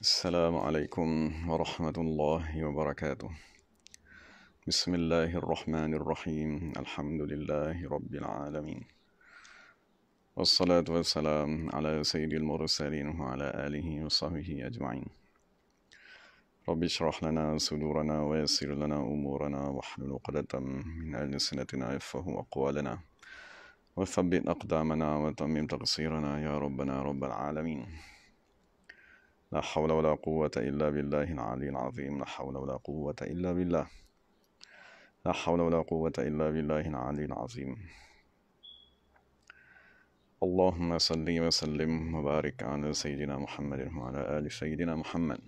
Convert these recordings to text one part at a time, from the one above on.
السلام عليكم ورحمة الله وبركاته بسم الله الرحمن الرحيم الحمد لله رب العالمين والصلاة والسلام على سيد المرسلين وعلى آله وصحبه أجمعين رب اشرح لنا صدورنا ويسر لنا أمورنا واحلل عقدة من ألسنتنا يفقهوا أقوالنا وثبت أقدامنا وتمم تقصيرنا يا ربنا رب العالمين لا حول ولا قوة إلا بالله العلي العظيم لا حول ولا قوة إلا بالله لا حول ولا قوة إلا بالله العلي العظيم اللهم صل وسلم وبارك على سيدنا محمد وعلى آل سيدنا محمد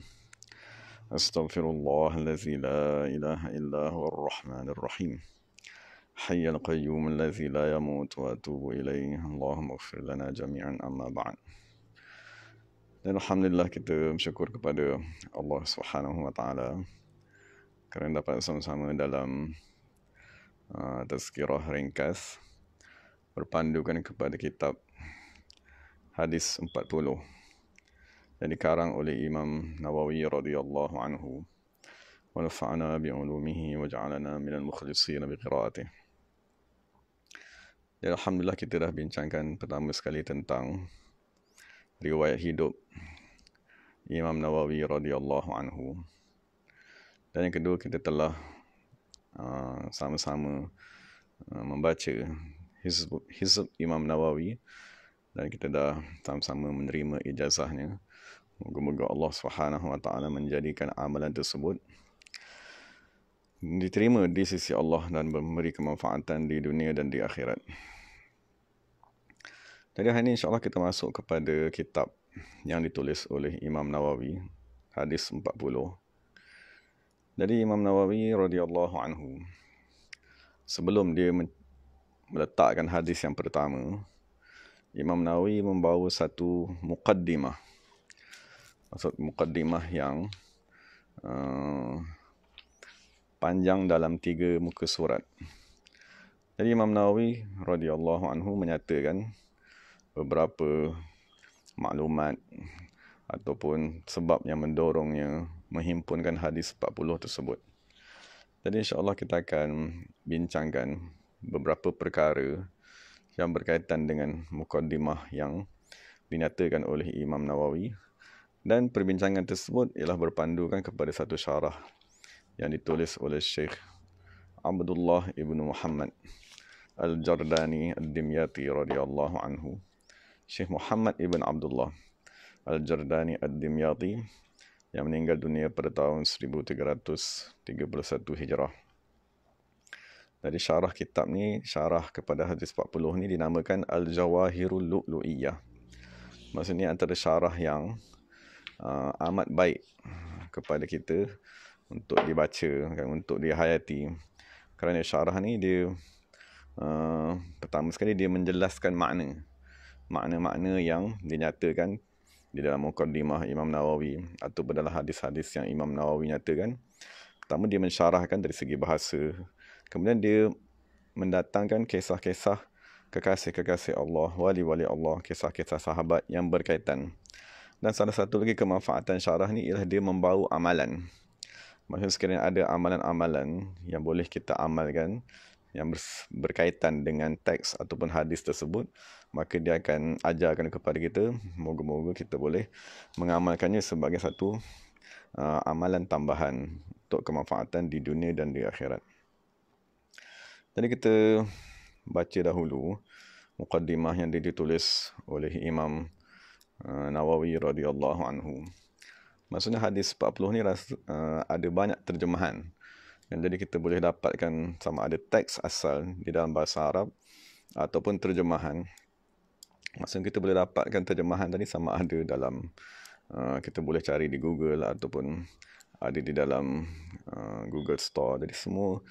أستغفر الله الذي لا إله إلا هو الرحمن الرحيم حي القيوم الذي لا يموت وأتوب إليه اللهم اغفر لنا جميعا أما بعد Dan Alhamdulillah kita bersyukur kepada Allah Subhanahu Wa Taala kerana dapat sama sama dalam uh, tazkirah ringkas berpandukan kepada kitab hadis 40 yang dikarang oleh Imam Nawawi radhiyallahu anhu wa nafa'ana bi'ulumihi wa ja'alana minal mukhlisina biqiraatih Alhamdulillah kita dah bincangkan pertama sekali tentang riwayat hidup Imam Nawawi radhiyallahu anhu. Dan yang kedua kita telah uh, sama-sama uh, membaca hisab Imam Nawawi dan kita dah sama-sama menerima ijazahnya. Moga-moga Allah Subhanahu wa taala menjadikan amalan tersebut diterima di sisi Allah dan memberi kemanfaatan di dunia dan di akhirat. Pada hari ini insyaAllah kita masuk kepada kitab yang ditulis oleh Imam Nawawi, hadis 40. Jadi Imam Nawawi radhiyallahu anhu, sebelum dia meletakkan hadis yang pertama, Imam Nawawi membawa satu muqaddimah. Maksud muqaddimah yang uh, panjang dalam tiga muka surat. Jadi Imam Nawawi radhiyallahu anhu menyatakan, beberapa maklumat ataupun sebab yang mendorongnya menghimpunkan hadis 40 tersebut. Jadi insya-Allah kita akan bincangkan beberapa perkara yang berkaitan dengan mukadimah yang dinyatakan oleh Imam Nawawi dan perbincangan tersebut ialah berpandukan kepada satu syarah yang ditulis oleh Syekh Abdullah Ibn Muhammad Al-Jardani Al-Dimyati radhiyallahu anhu Syekh Muhammad Ibn Abdullah Al-Jardani Ad-Dimyati yang meninggal dunia pada tahun 1331 Hijrah. Dari syarah kitab ni, syarah kepada hadis 40 ni dinamakan Al-Jawahirul Lu'lu'iyah. Maksudnya antara syarah yang uh, amat baik kepada kita untuk dibaca, kan, untuk dihayati. Kerana syarah ni dia uh, pertama sekali dia menjelaskan makna makna-makna yang dinyatakan di dalam mukaddimah Imam Nawawi atau dalam hadis-hadis yang Imam Nawawi nyatakan. Pertama dia mensyarahkan dari segi bahasa. Kemudian dia mendatangkan kisah-kisah kekasih-kekasih Allah, wali-wali Allah, kisah-kisah sahabat yang berkaitan. Dan salah satu lagi kemanfaatan syarah ni ialah dia membawa amalan. Maksudnya sekiranya ada amalan-amalan yang boleh kita amalkan yang berkaitan dengan teks ataupun hadis tersebut, maka dia akan ajarkan kepada kita moga-moga kita boleh mengamalkannya sebagai satu uh, amalan tambahan untuk kemanfaatan di dunia dan di akhirat jadi kita baca dahulu mukaddimah yang ditulis oleh Imam uh, Nawawi radhiyallahu anhu maksudnya hadis 40 ni ras, uh, ada banyak terjemahan dan jadi kita boleh dapatkan sama ada teks asal di dalam bahasa Arab ataupun terjemahan Maksudnya kita boleh dapatkan terjemahan tadi sama ada dalam uh, kita boleh cari di Google lah ataupun ada di dalam uh, Google Store. Jadi semua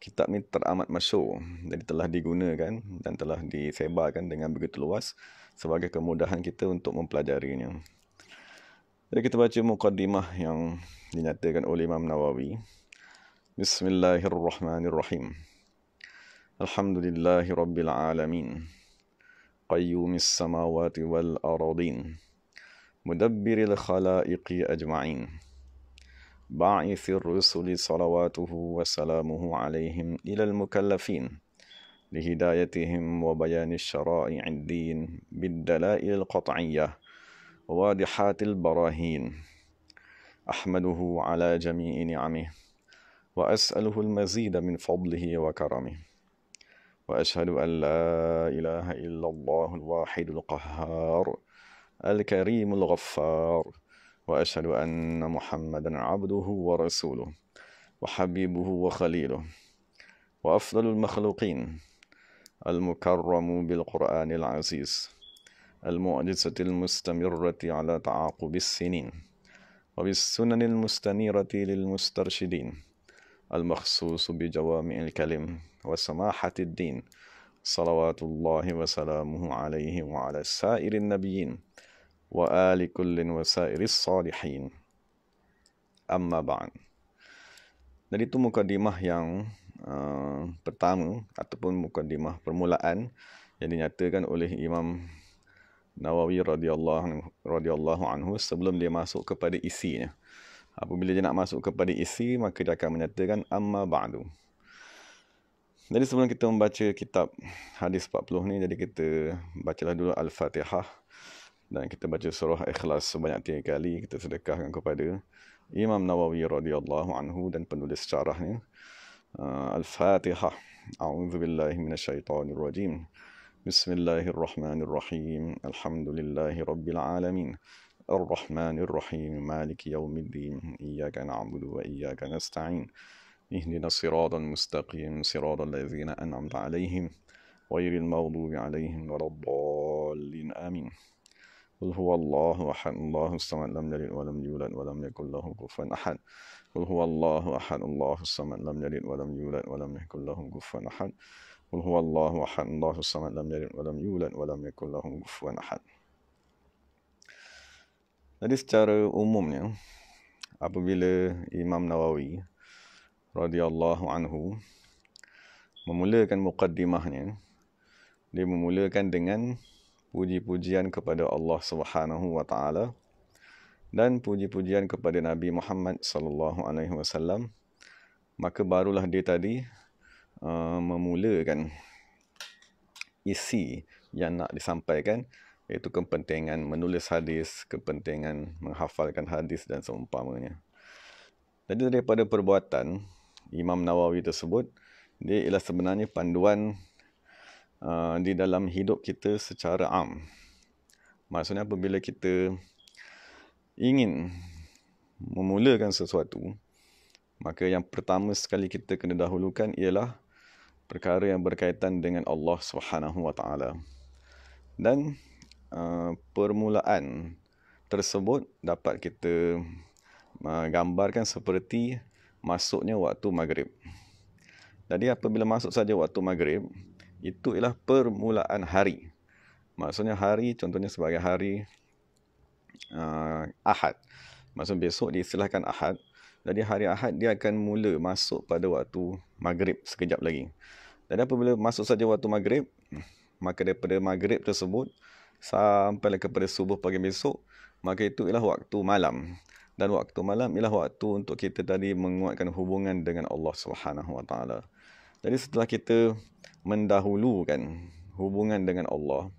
kitab ni teramat masyur. Jadi telah digunakan dan telah disebarkan dengan begitu luas sebagai kemudahan kita untuk mempelajarinya. Jadi kita baca mukaddimah yang dinyatakan oleh Imam Nawawi. Bismillahirrahmanirrahim. Alhamdulillahirabbil قيوم السماوات والأراضين مدبر الخلائق أجمعين باعث الرسل صلواته وسلامه عليهم إلى المكلفين لهدايتهم وبيان الشرائع الدين بالدلائل القطعية واضحات البراهين أحمده على جميع نعمه وأسأله المزيد من فضله وكرمه وأشهد أن لا إله إلا الله الواحد القهار الكريم الغفار وأشهد أن محمدا عبده ورسوله وحبيبه وخليله وأفضل المخلوقين المكرم بالقرآن العزيز المعجزة المستمرة على تعاقب السنين وبالسنن المستنيرة للمسترشدين المخصوص بجوامع الكلم وسماحة الدين صلوات الله وسلامه عليه وعلى سائر النبيين وآل كل وسائر الصالحين أما بعد Dan itu mukadimah yang uh, pertama ataupun mukadimah permulaan yang dinyatakan oleh Imam Nawawi radhiyallahu radhiyallahu anhu sebelum dia masuk kepada isinya. Apabila dia nak masuk kepada isi maka dia akan menyatakan amma ba'du. Jadi sebelum kita membaca kitab hadis 40 ni, jadi kita bacalah dulu Al-Fatihah dan kita baca surah ikhlas sebanyak tiga kali kita sedekahkan kepada Imam Nawawi radhiyallahu anhu dan penulis syarahnya uh, Al-Fatihah A'udzu billahi minasyaitonir rajim Bismillahirrahmanirrahim Alhamdulillahi rabbil alamin Arrahmanirrahim Maliki yaumiddin Iyyaka na'budu wa iyyaka nasta'in اهدنا الصراط المستقيم صراط الذين أنعمت عليهم غير المغضوب عليهم ولا الضالين آمين قل هو الله أحد الله الصمد لم يلد ولم يولد ولم يكن له كفوا أحد قل هو الله أحد الله الصمد لم يلد ولم يولد ولم يكن له كفوا أحد قل هو الله أحد الله الصمد لم يلد ولم يولد ولم يكن له كفوا أحد Jadi secara umumnya apabila Imam Nawawi radhiyallahu anhu memulakan mukaddimahnya dia memulakan dengan puji-pujian kepada Allah Subhanahu wa taala dan puji-pujian kepada Nabi Muhammad sallallahu alaihi wasallam maka barulah dia tadi uh, memulakan isi yang nak disampaikan iaitu kepentingan menulis hadis, kepentingan menghafalkan hadis dan seumpamanya. Jadi daripada perbuatan Imam Nawawi tersebut dia ialah sebenarnya panduan uh, di dalam hidup kita secara am. Maksudnya apabila kita ingin memulakan sesuatu, maka yang pertama sekali kita kena dahulukan ialah perkara yang berkaitan dengan Allah Subhanahu Wa Taala. Dan uh, permulaan tersebut dapat kita uh, gambarkan seperti masuknya waktu maghrib. Jadi apabila masuk saja waktu maghrib, itu ialah permulaan hari. Maksudnya hari, contohnya sebagai hari uh, Ahad. Maksudnya besok diistilahkan Ahad. Jadi hari Ahad dia akan mula masuk pada waktu maghrib sekejap lagi. Jadi apabila masuk saja waktu maghrib, maka daripada maghrib tersebut sampai kepada subuh pagi besok, maka itu ialah waktu malam dan waktu malam ialah waktu untuk kita tadi menguatkan hubungan dengan Allah Subhanahu Wa Taala. Jadi setelah kita mendahulukan hubungan dengan Allah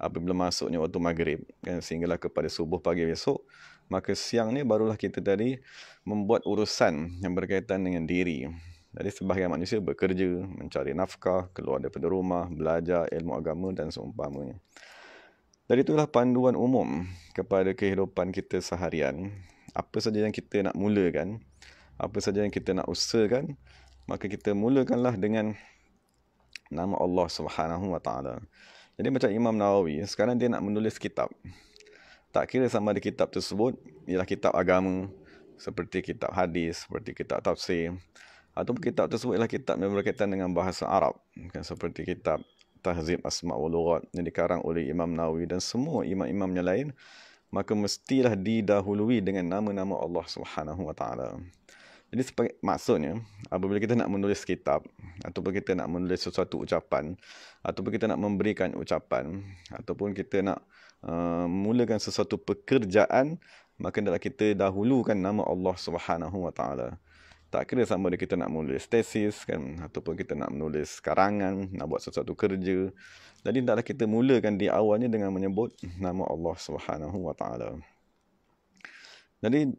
apabila masuknya waktu maghrib kan sehinggalah kepada subuh pagi besok maka siang ni barulah kita tadi membuat urusan yang berkaitan dengan diri. Jadi sebahagian manusia bekerja, mencari nafkah, keluar daripada rumah, belajar ilmu agama dan seumpamanya. Dari itulah panduan umum kepada kehidupan kita seharian apa saja yang kita nak mulakan, apa saja yang kita nak usahakan, maka kita mulakanlah dengan nama Allah Subhanahu Wa Taala. Jadi macam Imam Nawawi, sekarang dia nak menulis kitab. Tak kira sama ada kitab tersebut, ialah kitab agama, seperti kitab hadis, seperti kitab tafsir, atau kitab tersebut ialah kitab yang berkaitan dengan bahasa Arab. kan seperti kitab Tahzib Asmaul wa Lughat yang dikarang oleh Imam Nawawi dan semua imam-imam yang lain maka mestilah didahului dengan nama-nama Allah Subhanahu Wa Taala. Jadi maksudnya apabila kita nak menulis kitab ataupun kita nak menulis sesuatu ucapan ataupun kita nak memberikan ucapan ataupun kita nak uh, mulakan sesuatu pekerjaan maka hendaklah kita dahulukan nama Allah Subhanahu Wa Taala tak kira sama ada kita nak menulis tesis kan ataupun kita nak menulis karangan nak buat sesuatu kerja jadi hendaklah kita mulakan di awalnya dengan menyebut nama Allah Subhanahu wa taala jadi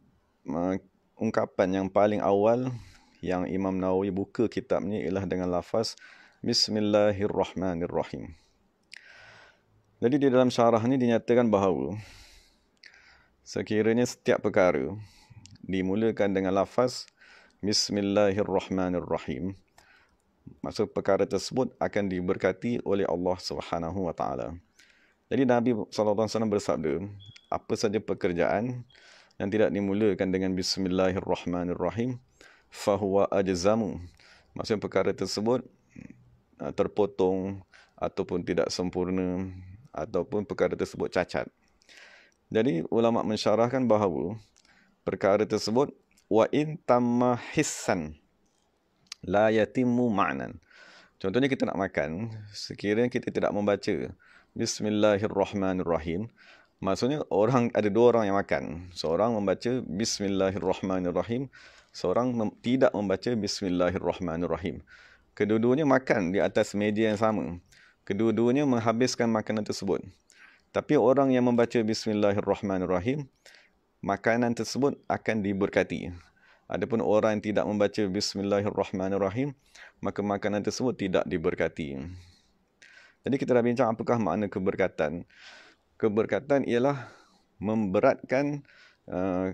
uh, ungkapan yang paling awal yang Imam Nawawi buka kitab ni ialah dengan lafaz bismillahirrahmanirrahim jadi di dalam syarah ni dinyatakan bahawa sekiranya setiap perkara dimulakan dengan lafaz Bismillahirrahmanirrahim. Maksud perkara tersebut akan diberkati oleh Allah Subhanahu wa taala. Jadi Nabi sallallahu alaihi wasallam bersabda, apa saja pekerjaan yang tidak dimulakan dengan bismillahirrahmanirrahim, fahuwa ajzamu. Maksud perkara tersebut eh, terpotong ataupun tidak sempurna ataupun perkara tersebut cacat. Jadi ulama mensyarahkan bahawa perkara tersebut wa in tamma hissan la yatimmu ma'nan. Contohnya kita nak makan, sekiranya kita tidak membaca Bismillahirrahmanirrahim, maksudnya orang ada dua orang yang makan. Seorang membaca Bismillahirrahmanirrahim, seorang mem- tidak membaca Bismillahirrahmanirrahim. Kedua-duanya makan di atas meja yang sama. Kedua-duanya menghabiskan makanan tersebut. Tapi orang yang membaca Bismillahirrahmanirrahim, makanan tersebut akan diberkati. Adapun orang yang tidak membaca Bismillahirrahmanirrahim, maka makanan tersebut tidak diberkati. Jadi kita dah bincang apakah makna keberkatan. Keberkatan ialah memberatkan uh,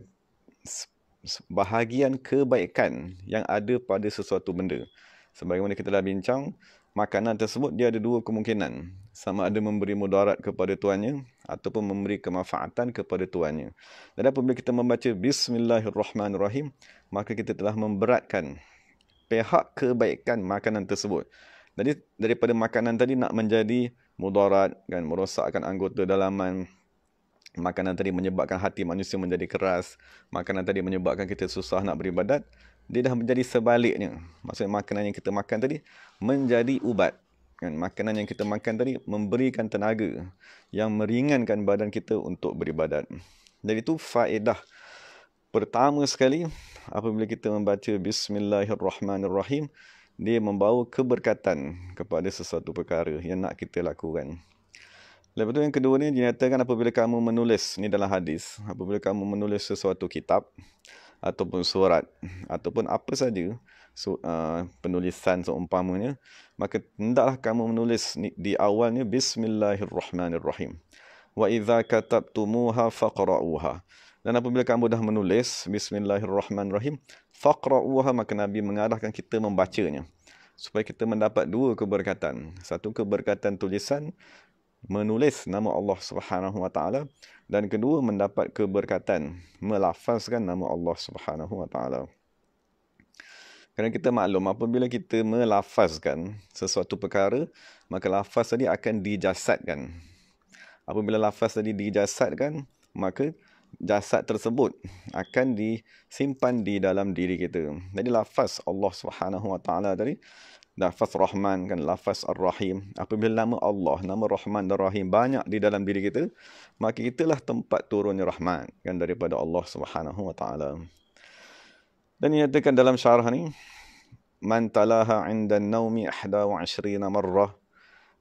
bahagian kebaikan yang ada pada sesuatu benda. Sebagaimana kita dah bincang, makanan tersebut dia ada dua kemungkinan sama ada memberi mudarat kepada tuannya ataupun memberi kemanfaatan kepada tuannya dan apabila kita membaca bismillahirrahmanirrahim maka kita telah memberatkan pihak kebaikan makanan tersebut jadi daripada makanan tadi nak menjadi mudarat dan merosakkan anggota dalaman makanan tadi menyebabkan hati manusia menjadi keras makanan tadi menyebabkan kita susah nak beribadat dia dah menjadi sebaliknya maksudnya makanan yang kita makan tadi menjadi ubat. Kan? Makanan yang kita makan tadi memberikan tenaga yang meringankan badan kita untuk beribadat. Jadi itu faedah pertama sekali apabila kita membaca Bismillahirrahmanirrahim dia membawa keberkatan kepada sesuatu perkara yang nak kita lakukan. Lepas tu yang kedua ni dinyatakan apabila kamu menulis ni dalam hadis, apabila kamu menulis sesuatu kitab ataupun surat ataupun apa saja so, uh, penulisan seumpamanya maka hendaklah kamu menulis di awalnya bismillahirrahmanirrahim wa idza katabtumuha faqra'uha dan apabila kamu dah menulis bismillahirrahmanirrahim faqra'uha maka nabi mengarahkan kita membacanya supaya kita mendapat dua keberkatan satu keberkatan tulisan menulis nama Allah Subhanahu wa taala dan kedua mendapat keberkatan melafazkan nama Allah Subhanahu wa taala kerana kita maklum apabila kita melafazkan sesuatu perkara, maka lafaz tadi akan dijasadkan. Apabila lafaz tadi dijasadkan, maka jasad tersebut akan disimpan di dalam diri kita. Jadi lafaz Allah Subhanahu Wa Taala tadi lafaz Rahman kan lafaz Ar-Rahim. Apabila nama Allah, nama Rahman dan Rahim banyak di dalam diri kita, maka itulah tempat turunnya rahman kan daripada Allah Subhanahu Wa Taala. Dan dinyatakan dalam syarah ni man talaha 'inda an-nawmi 21 marrah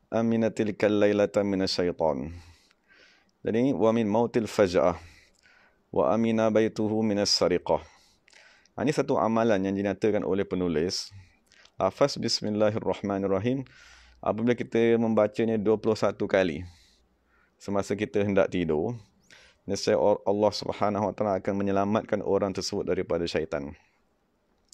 amina tilka al-lailata min as Dan ini wa min mautil faj'ah wa amina baituhu min Ini satu amalan yang dinyatakan oleh penulis. Lafaz ah, bismillahirrahmanirrahim apabila kita membacanya 21 kali semasa kita hendak tidur nescaya Allah swt akan menyelamatkan orang tersebut daripada syaitan.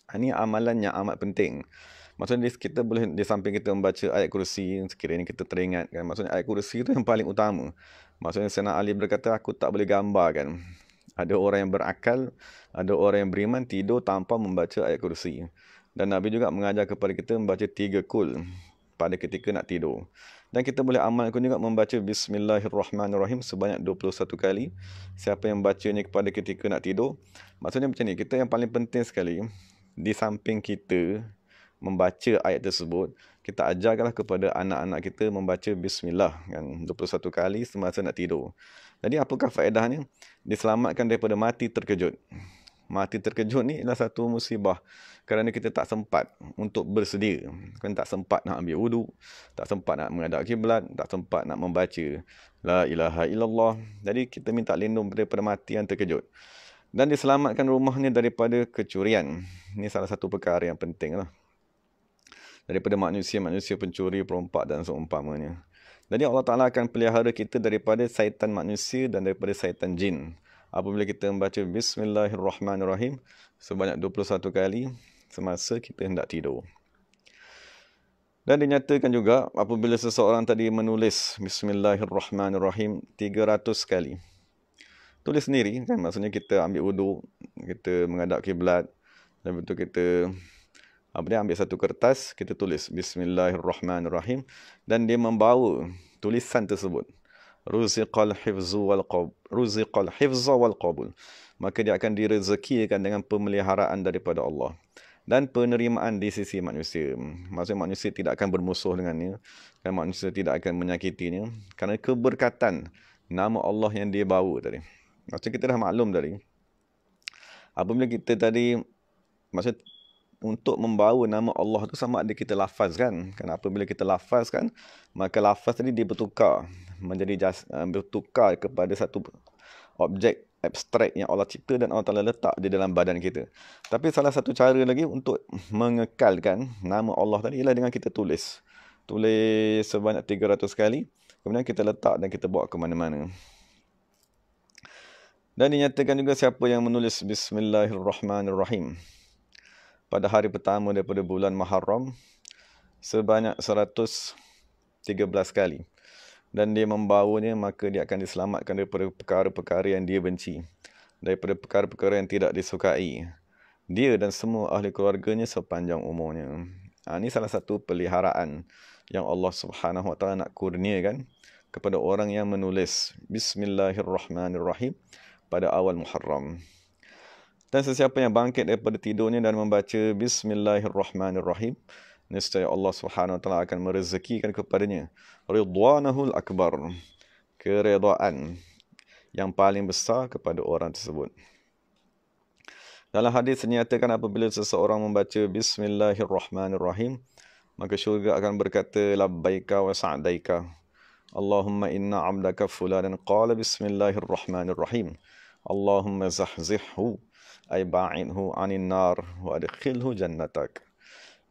Ini ah, amalan yang amat penting. Maksudnya kita boleh di samping kita membaca ayat kursi sekiranya kita teringat kan. Maksudnya ayat kursi itu yang paling utama. Maksudnya Sena Ali berkata aku tak boleh gambar kan. Ada orang yang berakal, ada orang yang beriman tidur tanpa membaca ayat kursi. Dan Nabi juga mengajar kepada kita membaca tiga kul pada ketika nak tidur. Dan kita boleh amalkan juga membaca Bismillahirrahmanirrahim sebanyak 21 kali. Siapa yang membacanya kepada ketika nak tidur. Maksudnya macam ni, kita yang paling penting sekali di samping kita membaca ayat tersebut, kita ajarkanlah kepada anak-anak kita membaca bismillah kan 21 kali semasa nak tidur. Jadi apakah faedahnya? Diselamatkan daripada mati terkejut. Mati terkejut ni adalah satu musibah kerana kita tak sempat untuk bersedia. Kan tak sempat nak ambil wudu, tak sempat nak menghadap kiblat, tak sempat nak membaca la ilaha illallah. Jadi kita minta lindung daripada mati yang terkejut dan diselamatkan rumahnya daripada kecurian. Ini salah satu perkara yang penting lah. Daripada manusia-manusia pencuri, perompak dan seumpamanya. Jadi Allah Ta'ala akan pelihara kita daripada syaitan manusia dan daripada syaitan jin. Apabila kita membaca Bismillahirrahmanirrahim sebanyak 21 kali semasa kita hendak tidur. Dan dinyatakan juga apabila seseorang tadi menulis Bismillahirrahmanirrahim 300 kali tulis sendiri kan maksudnya kita ambil wuduk kita mengadap kiblat dan betul kita apa dia ambil satu kertas kita tulis bismillahirrahmanirrahim dan dia membawa tulisan tersebut ruziqal hifzu wal qabul ruziqal hifzu wal qabul maka dia akan direzekikan dengan pemeliharaan daripada Allah dan penerimaan di sisi manusia. Maksudnya manusia tidak akan bermusuh dengannya. Dan manusia tidak akan menyakitinya. Kerana keberkatan nama Allah yang dia bawa tadi. Macam kita dah maklum tadi Apabila kita tadi Maksud Untuk membawa nama Allah tu sama ada kita lafaz kan Kan apabila kita lafaz kan Maka lafaz tadi dia bertukar Menjadi just, eh, bertukar kepada satu Objek abstrak yang Allah cipta dan Allah Ta'ala letak di dalam badan kita Tapi salah satu cara lagi untuk mengekalkan nama Allah tadi Ialah dengan kita tulis Tulis sebanyak 300 kali Kemudian kita letak dan kita bawa ke mana-mana dan dinyatakan juga siapa yang menulis Bismillahirrahmanirrahim pada hari pertama daripada bulan Muharram sebanyak 113 kali. Dan dia membawanya maka dia akan diselamatkan daripada perkara-perkara yang dia benci. Daripada perkara-perkara yang tidak disukai. Dia dan semua ahli keluarganya sepanjang umurnya. Ha, ini salah satu peliharaan yang Allah Subhanahu Wa Taala nak kurniakan kepada orang yang menulis Bismillahirrahmanirrahim pada awal Muharram. Dan sesiapa yang bangkit daripada tidurnya dan membaca Bismillahirrahmanirrahim, nescaya Allah Subhanahu taala akan merezekikan kepadanya ridwanahul akbar, keredaan yang paling besar kepada orang tersebut. Dalam hadis dinyatakan apabila seseorang membaca Bismillahirrahmanirrahim, maka syurga akan berkata labbaika wa sa'daika. Allahumma inna 'abdaka fulanan qala bismillahirrahmanirrahim. اللهم زحزحه أي باعنه nar, wa وأدخله jannatak.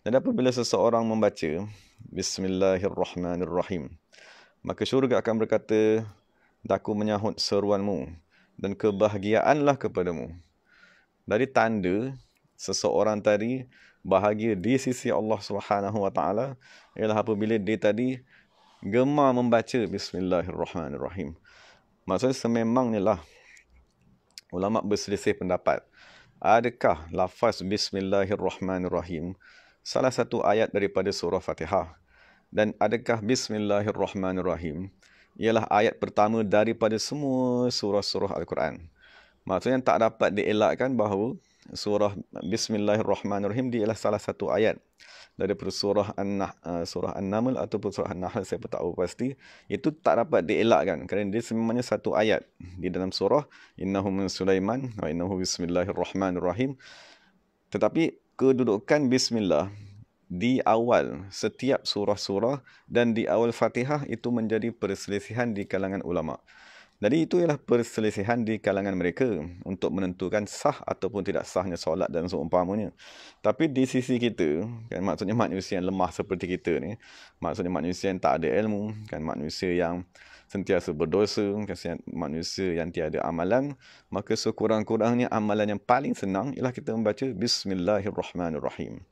Dan apabila seseorang membaca Bismillahirrahmanirrahim Maka syurga akan berkata Daku menyahut seruanmu Dan kebahagiaanlah kepadamu Dari tanda Seseorang tadi bahagia di sisi Allah Subhanahu wa taala ialah apabila dia tadi gemar membaca bismillahirrahmanirrahim maksudnya sememangnya lah Ulama berselisih pendapat. Adakah lafaz bismillahirrahmanirrahim salah satu ayat daripada surah Fatihah? Dan adakah bismillahirrahmanirrahim ialah ayat pertama daripada semua surah-surah Al-Quran? Maksudnya tak dapat dielakkan bahawa surah bismillahirrahmanirrahim ialah salah satu ayat dari surah an uh, surah An-Naml ataupun surah An-Nahl saya pun tak tahu pasti itu tak dapat dielakkan kerana dia sememangnya satu ayat di dalam surah innahu min sulaiman wa innahu bismillahirrahmanirrahim tetapi kedudukan bismillah di awal setiap surah-surah dan di awal Fatihah itu menjadi perselisihan di kalangan ulama. Jadi itu ialah perselisihan di kalangan mereka untuk menentukan sah ataupun tidak sahnya solat dan seumpamanya. Tapi di sisi kita, kan, maksudnya manusia yang lemah seperti kita ni, maksudnya manusia yang tak ada ilmu, kan, manusia yang sentiasa berdosa, kan, manusia yang tiada amalan, maka sekurang-kurangnya amalan yang paling senang ialah kita membaca Bismillahirrahmanirrahim.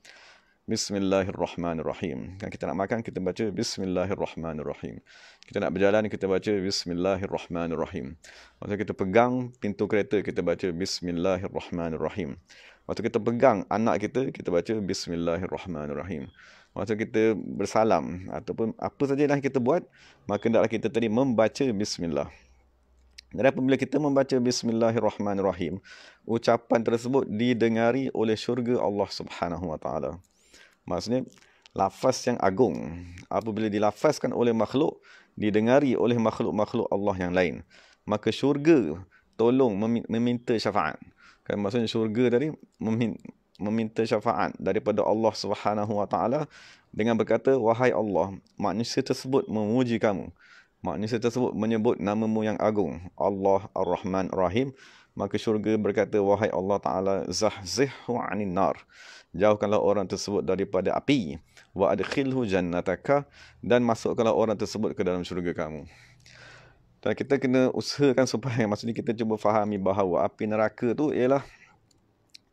Bismillahirrahmanirrahim. Kan kita nak makan kita baca bismillahirrahmanirrahim. Kita nak berjalan kita baca bismillahirrahmanirrahim. Waktu kita pegang pintu kereta kita baca bismillahirrahmanirrahim. Waktu kita pegang anak kita kita baca bismillahirrahmanirrahim. Waktu kita bersalam ataupun apa saja yang kita buat maka hendaklah kita tadi membaca bismillah. Dan apabila kita membaca bismillahirrahmanirrahim ucapan tersebut didengari oleh syurga Allah Subhanahu wa taala maksudnya lafaz yang agung apabila dilafazkan oleh makhluk didengari oleh makhluk-makhluk Allah yang lain maka syurga tolong meminta syafaat kan maksudnya syurga tadi meminta syafaat daripada Allah Subhanahu Wa Taala dengan berkata wahai Allah manusia tersebut memuji kamu manusia tersebut menyebut namamu yang agung Allah Ar-Rahman Rahim maka syurga berkata wahai Allah Taala zahzihu 'anil nar jauhkanlah orang tersebut daripada api wa adkhilhu jannataka dan masukkanlah orang tersebut ke dalam syurga kamu dan kita kena usahakan supaya maksudnya kita cuba fahami bahawa api neraka tu ialah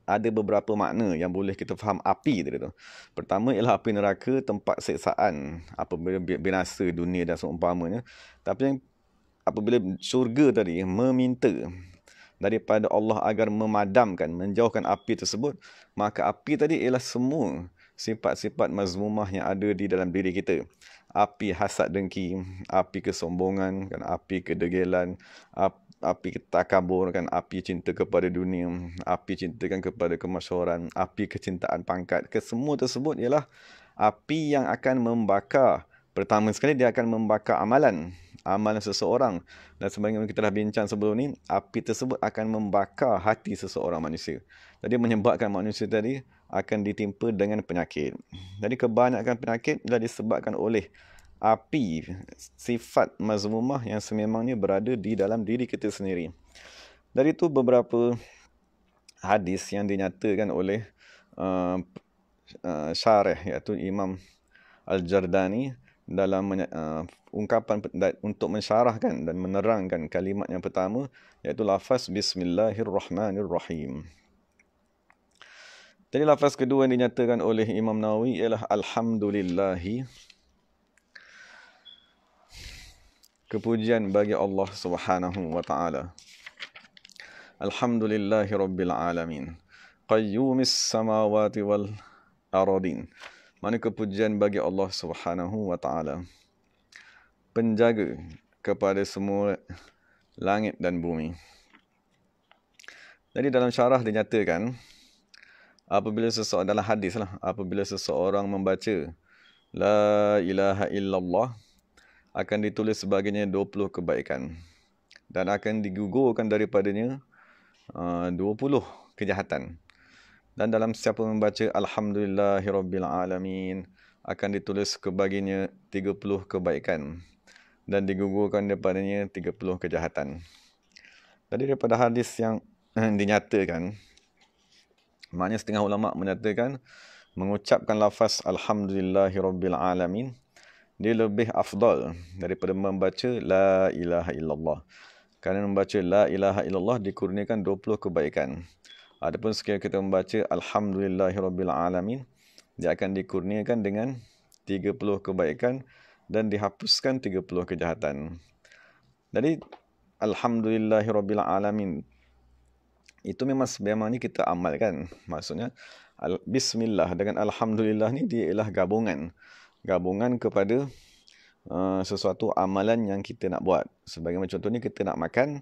ada beberapa makna yang boleh kita faham api tadi tu. Pertama ialah api neraka tempat seksaan apabila binasa dunia dan seumpamanya. Tapi yang apabila syurga tadi meminta daripada Allah agar memadamkan, menjauhkan api tersebut, maka api tadi ialah semua sifat-sifat mazmumah yang ada di dalam diri kita. Api hasad dengki, api kesombongan, kan, api kedegilan, api takabur, kan, api cinta kepada dunia, api cinta kan kepada kemasyhuran, api kecintaan pangkat. Kesemua tersebut ialah api yang akan membakar. Pertama sekali, dia akan membakar amalan amalan seseorang dan sebagaimana kita dah bincang sebelum ni api tersebut akan membakar hati seseorang manusia jadi menyebabkan manusia tadi akan ditimpa dengan penyakit jadi kebanyakan penyakit dah disebabkan oleh api sifat mazmumah yang sememangnya berada di dalam diri kita sendiri dari itu beberapa hadis yang dinyatakan oleh uh, uh, syarah iaitu Imam Al-Jardani dalam uh, ungkapan untuk mensyarahkan dan menerangkan kalimat yang pertama iaitu lafaz bismillahirrahmanirrahim. Jadi lafaz kedua yang dinyatakan oleh Imam Nawawi ialah alhamdulillahi. Kepujian bagi Allah Subhanahu wa taala. Alhamdulillahirabbil alamin. Qayyumis samawati wal ardin. Manakah kepujian bagi Allah Subhanahu wa taala. Penjaga kepada semua langit dan bumi. Jadi dalam syarah dinyatakan apabila seseorang dalam hadis lah, apabila seseorang membaca la ilaha illallah akan ditulis sebagainya 20 kebaikan dan akan digugurkan daripadanya 20 uh, kejahatan dan dalam siapa membaca alhamdulillahirabbilalamin akan ditulis kebaginya 30 kebaikan dan digugurkan daripadanya 30 kejahatan. Jadi daripada hadis yang eh, dinyatakan maknanya setengah ulama menyatakan mengucapkan lafaz alhamdulillahirabbilalamin dia lebih afdal daripada membaca la ilaha illallah. Kerana membaca la ilaha illallah dikurniakan 20 kebaikan. Adapun sekiranya kita membaca Alhamdulillahirrabbilalamin, dia akan dikurniakan dengan 30 kebaikan dan dihapuskan 30 kejahatan. Jadi, Alhamdulillahirrabbilalamin, itu memang sebenarnya kita amalkan. Maksudnya, Bismillah dengan Alhamdulillah ni dia ialah gabungan. Gabungan kepada uh, sesuatu amalan yang kita nak buat. Sebagai contoh contohnya, kita nak makan,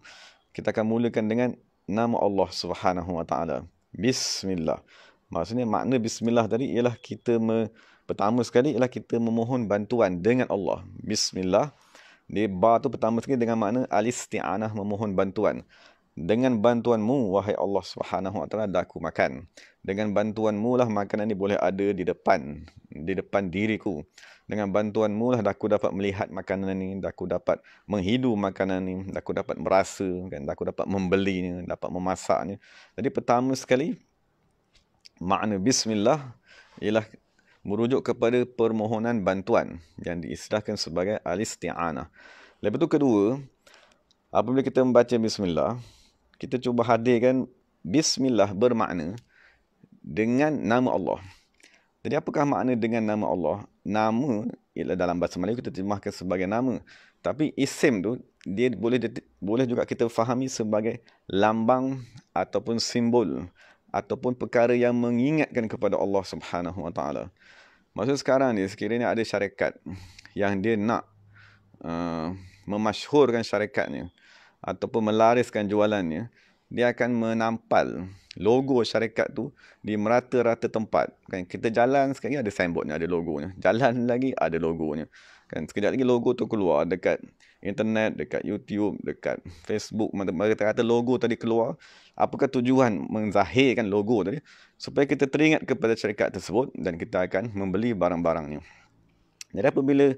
kita akan mulakan dengan nama Allah Subhanahu Wa Taala. Bismillah. Maksudnya makna bismillah tadi ialah kita me, pertama sekali ialah kita memohon bantuan dengan Allah. Bismillah. Di ba tu pertama sekali dengan makna al-isti'anah memohon bantuan dengan bantuanmu wahai Allah Subhanahu Wa Taala dah aku makan dengan bantuanmu lah makanan ini boleh ada di depan di depan diriku dengan bantuanmu lah dah aku dapat melihat makanan ini dah aku dapat menghidu makanan ini dah aku dapat merasa kan dah aku dapat membelinya dapat memasaknya jadi pertama sekali makna bismillah ialah merujuk kepada permohonan bantuan yang diistilahkan sebagai al Lepas tu kedua, apabila kita membaca bismillah, kita cuba hadirkan bismillah bermakna dengan nama Allah. Jadi apakah makna dengan nama Allah? Nama ialah dalam bahasa Melayu kita terjemahkan sebagai nama. Tapi isim tu dia boleh boleh juga kita fahami sebagai lambang ataupun simbol ataupun perkara yang mengingatkan kepada Allah Subhanahu Wa Taala. Maksud sekarang ni sekiranya ada syarikat yang dia nak uh, memasyhurkan syarikatnya. Uh, ataupun melariskan jualannya, dia akan menampal logo syarikat tu di merata-rata tempat. Kan kita jalan sekali ada signboardnya, ada logonya. Jalan lagi ada logonya. Kan sekejap lagi logo tu keluar dekat internet, dekat YouTube, dekat Facebook, mana-mana kata logo tadi keluar. Apakah tujuan menzahirkan logo tadi? Supaya kita teringat kepada syarikat tersebut dan kita akan membeli barang-barangnya. Jadi apabila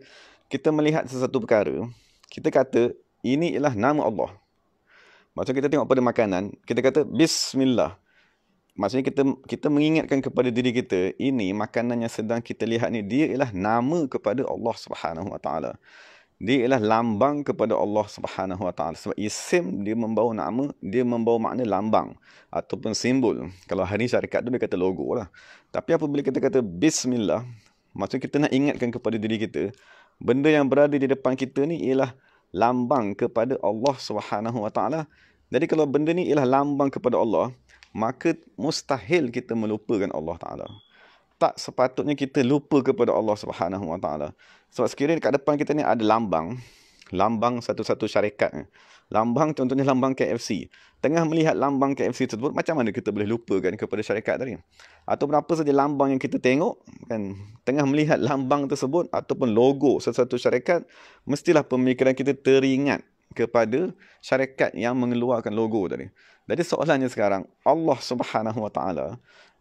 kita melihat sesuatu perkara, kita kata ini ialah nama Allah. Macam kita tengok pada makanan, kita kata bismillah. Maksudnya kita kita mengingatkan kepada diri kita, ini makanan yang sedang kita lihat ni dia ialah nama kepada Allah Subhanahu Wa Taala. Dia ialah lambang kepada Allah Subhanahu Wa Taala. Sebab isim dia membawa nama, dia membawa makna lambang ataupun simbol. Kalau hari syarikat tu dia kata logo lah. Tapi apabila kita kata bismillah, maksudnya kita nak ingatkan kepada diri kita, benda yang berada di depan kita ni ialah lambang kepada Allah Subhanahu Wa Taala. Jadi kalau benda ni ialah lambang kepada Allah, maka mustahil kita melupakan Allah Taala. Tak sepatutnya kita lupa kepada Allah Subhanahu Wa Taala. Sebab sekiranya dekat depan kita ni ada lambang, lambang satu-satu syarikat lambang contohnya lambang KFC. Tengah melihat lambang KFC tersebut, macam mana kita boleh lupakan kepada syarikat tadi? Atau berapa saja lambang yang kita tengok, kan? tengah melihat lambang tersebut ataupun logo sesuatu syarikat, mestilah pemikiran kita teringat kepada syarikat yang mengeluarkan logo tadi. Jadi soalannya sekarang, Allah Subhanahu Wa Taala,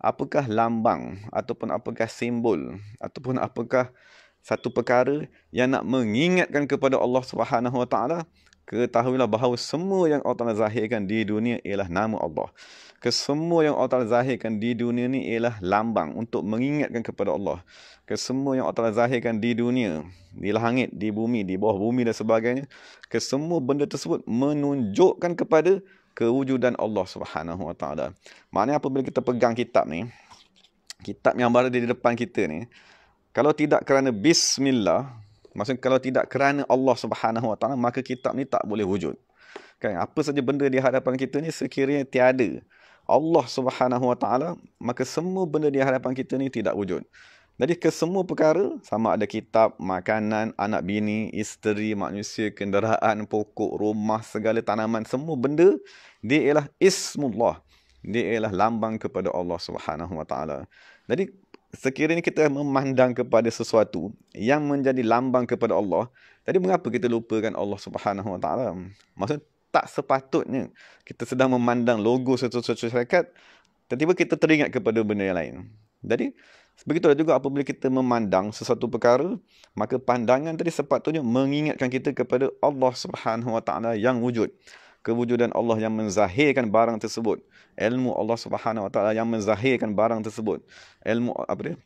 apakah lambang ataupun apakah simbol ataupun apakah satu perkara yang nak mengingatkan kepada Allah Subhanahu Wa Taala ketahuilah bahawa semua yang Allah Ta'ala zahirkan di dunia ialah nama Allah. Kesemua yang Allah Ta'ala zahirkan di dunia ni ialah lambang untuk mengingatkan kepada Allah. Kesemua yang Allah Ta'ala zahirkan di dunia, di langit, di bumi, di bawah bumi dan sebagainya. Kesemua benda tersebut menunjukkan kepada kewujudan Allah Subhanahu Wa Ta'ala. Maknanya apabila kita pegang kitab ni, kitab yang berada di depan kita ni, kalau tidak kerana bismillah, Maksudnya kalau tidak kerana Allah Subhanahu Wa Taala maka kitab ni tak boleh wujud. Kan apa saja benda di hadapan kita ni sekiranya tiada Allah Subhanahu Wa Taala maka semua benda di hadapan kita ni tidak wujud. Jadi kesemua perkara sama ada kitab, makanan, anak bini, isteri, manusia, kenderaan, pokok, rumah, segala tanaman, semua benda dia ialah ismullah. Dia ialah lambang kepada Allah Subhanahu Wa Taala. Jadi sekiranya kita memandang kepada sesuatu yang menjadi lambang kepada Allah, tadi mengapa kita lupakan Allah Subhanahu Wa Taala? Maksud tak sepatutnya kita sedang memandang logo sesuatu syarikat, tiba-tiba kita teringat kepada benda yang lain. Jadi begitulah juga apabila kita memandang sesuatu perkara, maka pandangan tadi sepatutnya mengingatkan kita kepada Allah Subhanahu Wa Taala yang wujud kewujudan Allah yang menzahirkan barang tersebut ilmu Allah Subhanahu wa taala yang menzahirkan barang tersebut ilmu apa dia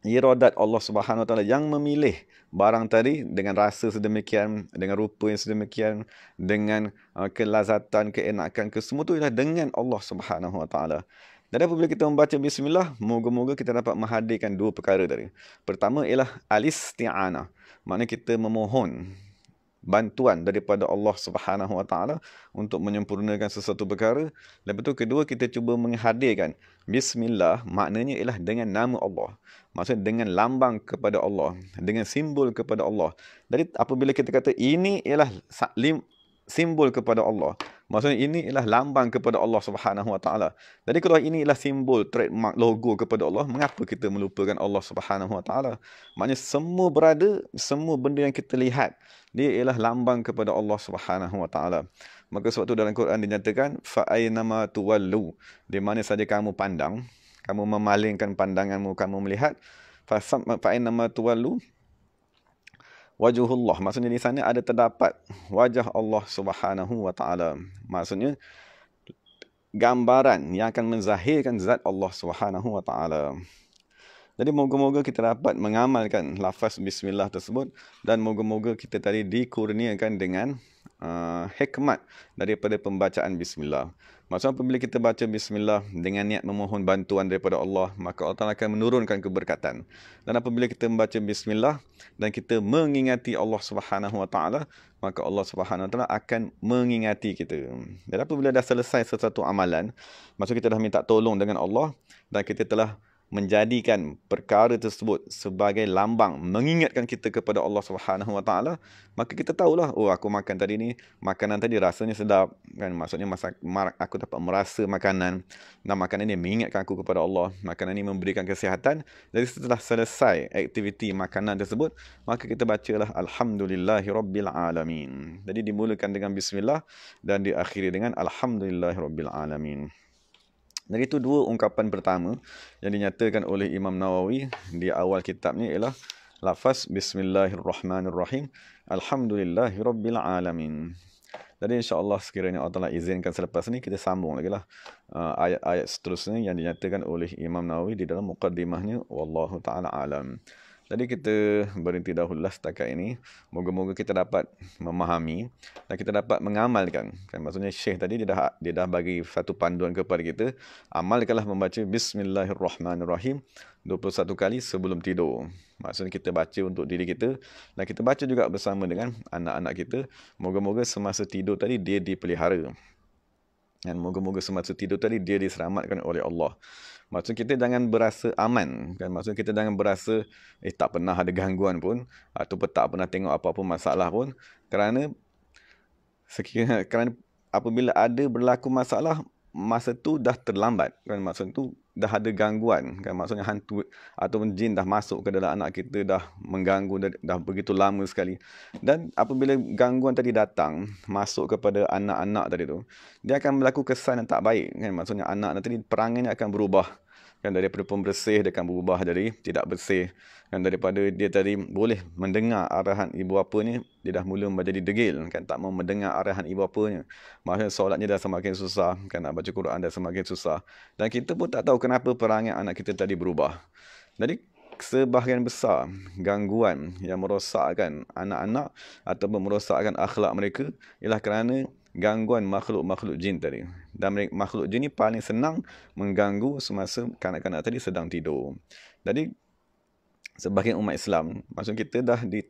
iradat Allah Subhanahu wa taala yang memilih barang tadi dengan rasa sedemikian dengan rupa yang sedemikian dengan uh, kelazatan keenakan kesemua tu ialah dengan Allah Subhanahu wa taala dan apabila kita membaca bismillah moga-moga kita dapat menghadirkan dua perkara tadi pertama ialah al-isti'anah makna kita memohon bantuan daripada Allah Subhanahu Wa Taala untuk menyempurnakan sesuatu perkara. Lepas tu kedua kita cuba menghadirkan bismillah maknanya ialah dengan nama Allah. Maksudnya dengan lambang kepada Allah, dengan simbol kepada Allah. Jadi apabila kita kata ini ialah simbol kepada Allah, Maksudnya ini inilah lambang kepada Allah Subhanahu Wa Taala. Jadi kalau ini inilah simbol trademark logo kepada Allah, mengapa kita melupakan Allah Subhanahu Wa Taala? Maknanya semua berada, semua benda yang kita lihat, dia ialah lambang kepada Allah Subhanahu Wa Taala. Maka sebab itu dalam Quran dinyatakan fa aynama tuwallu, di mana saja kamu pandang, kamu memalingkan pandanganmu, kamu melihat fa aynama tuwallu, wajhullah maksudnya di sana ada terdapat wajah Allah Subhanahu wa taala maksudnya gambaran yang akan menzahirkan zat Allah Subhanahu wa taala jadi moga-moga kita dapat mengamalkan lafaz bismillah tersebut dan moga-moga kita tadi dikurniakan dengan uh, hikmat daripada pembacaan bismillah. Maksudnya apabila kita baca bismillah dengan niat memohon bantuan daripada Allah, maka Allah akan menurunkan keberkatan. Dan apabila kita membaca bismillah dan kita mengingati Allah Subhanahu Wa Ta'ala, maka Allah Subhanahu Wa Ta'ala akan mengingati kita. Dan apabila dah selesai sesuatu amalan, maksud kita dah minta tolong dengan Allah dan kita telah menjadikan perkara tersebut sebagai lambang mengingatkan kita kepada Allah Subhanahu Wa Taala maka kita tahulah oh aku makan tadi ni makanan tadi rasanya sedap kan maksudnya masa aku dapat merasa makanan dan makanan ini mengingatkan aku kepada Allah makanan ini memberikan kesihatan jadi setelah selesai aktiviti makanan tersebut maka kita bacalah alhamdulillahirabbil alamin jadi dimulakan dengan bismillah dan diakhiri dengan alhamdulillahirabbil alamin jadi itu dua ungkapan pertama yang dinyatakan oleh Imam Nawawi di awal kitabnya ialah lafaz bismillahirrahmanirrahim alhamdulillahirabbil alamin. Jadi insya-Allah sekiranya Allah Taala izinkan selepas ni kita sambung lagi lah ayat uh, ayat-ayat seterusnya yang dinyatakan oleh Imam Nawawi di dalam muqaddimahnya wallahu taala alam. Jadi kita berhenti dahulu lah setakat ini. Moga-moga kita dapat memahami dan kita dapat mengamalkan. Kan maksudnya Syekh tadi dia dah dia dah bagi satu panduan kepada kita, amalkanlah membaca bismillahirrahmanirrahim 21 kali sebelum tidur. Maksudnya kita baca untuk diri kita dan kita baca juga bersama dengan anak-anak kita. Moga-moga semasa tidur tadi dia dipelihara. Dan moga-moga semasa tidur tadi dia diselamatkan oleh Allah. Maksudnya kita jangan berasa aman. Kan? Maksudnya kita jangan berasa eh tak pernah ada gangguan pun. atau tak pernah tengok apa-apa masalah pun. Kerana sekiranya kerana apabila ada berlaku masalah, masa tu dah terlambat kan masa tu dah ada gangguan kan maksudnya hantu atau jin dah masuk ke dalam anak kita dah mengganggu dah, dah begitu lama sekali dan apabila gangguan tadi datang masuk kepada anak-anak tadi tu dia akan berlaku kesan yang tak baik kan maksudnya anak tadi perangainya akan berubah kan daripada pembersih dia akan berubah jadi tidak bersih kan daripada dia tadi boleh mendengar arahan ibu bapanya dia dah mula menjadi degil kan tak mau mendengar arahan ibu bapanya maksudnya solatnya dah semakin susah kan nak baca Quran dah semakin susah dan kita pun tak tahu kenapa perangai anak kita tadi berubah jadi sebahagian besar gangguan yang merosakkan anak-anak ataupun merosakkan akhlak mereka ialah kerana gangguan makhluk-makhluk jin tadi. Dan makhluk jin ni paling senang mengganggu semasa kanak-kanak tadi sedang tidur. Jadi sebagai umat Islam, maksud kita dah di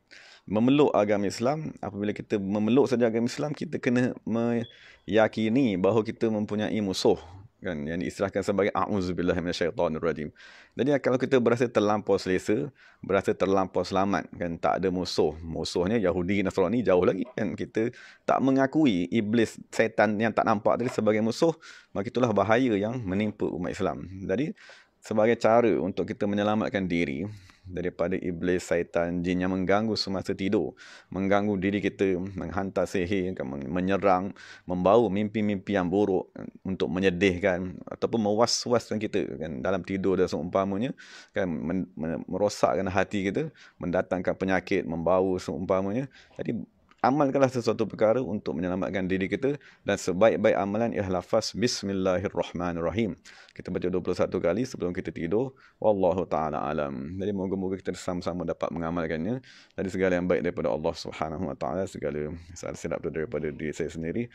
memeluk agama Islam, apabila kita memeluk saja agama Islam, kita kena meyakini bahawa kita mempunyai musuh kan yang diistilahkan sebagai a'udzubillah minasyaitonir rajim. Jadi kalau kita berasa terlampau selesa, berasa terlampau selamat kan tak ada musuh. Musuhnya Yahudi Nasrani jauh lagi kan kita tak mengakui iblis setan yang tak nampak tadi sebagai musuh, maka itulah bahaya yang menimpa umat Islam. Jadi sebagai cara untuk kita menyelamatkan diri daripada iblis, syaitan, jin yang mengganggu semasa tidur, mengganggu diri kita, menghantar sihir, menyerang, membawa mimpi-mimpi yang buruk eh, untuk menyedihkan ataupun mewas-waskan kita kan, dalam tidur dan seumpamanya, kan, merosakkan hati kita, mendatangkan penyakit, membawa seumpamanya. Jadi amalkanlah sesuatu perkara untuk menyelamatkan diri kita dan sebaik-baik amalan ialah lafaz bismillahirrahmanirrahim. Kita baca 21 kali sebelum kita tidur. Wallahu taala alam. Jadi moga-moga kita sama-sama dapat mengamalkannya. Jadi segala yang baik daripada Allah Subhanahu wa taala, segala salah silap itu daripada diri saya sendiri.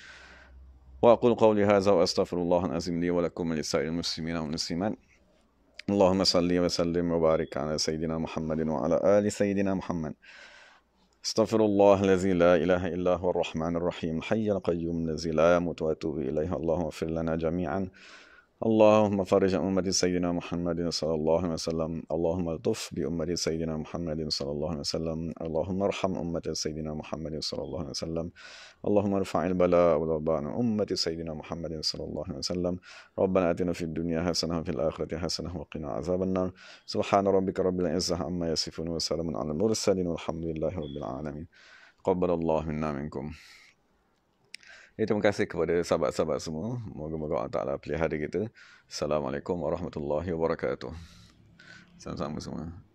Wa aqul qawli hadza wa astaghfirullah azim li wa lakum li sa'il muslimin wa muslimat. Allahumma salli wa sallim wa barik ala sayidina Muhammadin wa ala ali sayidina Muhammad. استغفر الله الذي لا إله إلا هو الرحمن الرحيم الحي القيوم الذي لا يموت وأتوب إليه اللهم اغفر لنا جميعا اللهم فرج أمة سيدنا محمد صلى الله عليه وسلم اللهم لطف بأمة سيدنا محمد صلى الله عليه وسلم اللهم ارحم أمة سيدنا محمد صلى الله عليه وسلم اللهم ارفع البلاء والوباء عن أمة سيدنا محمد صلى الله عليه وسلم ربنا آتنا في الدنيا حسنة وفي الآخرة حسنة وقنا عذاب النار سبحان ربك رب العزة عما يصفون وسلام على المرسلين والحمد لله رب العالمين قبل الله منا منكم Eh, terima kasih kepada sahabat-sahabat semua. Moga-moga Allah Ta'ala pelihara kita. Assalamualaikum warahmatullahi wabarakatuh. Sama-sama semua.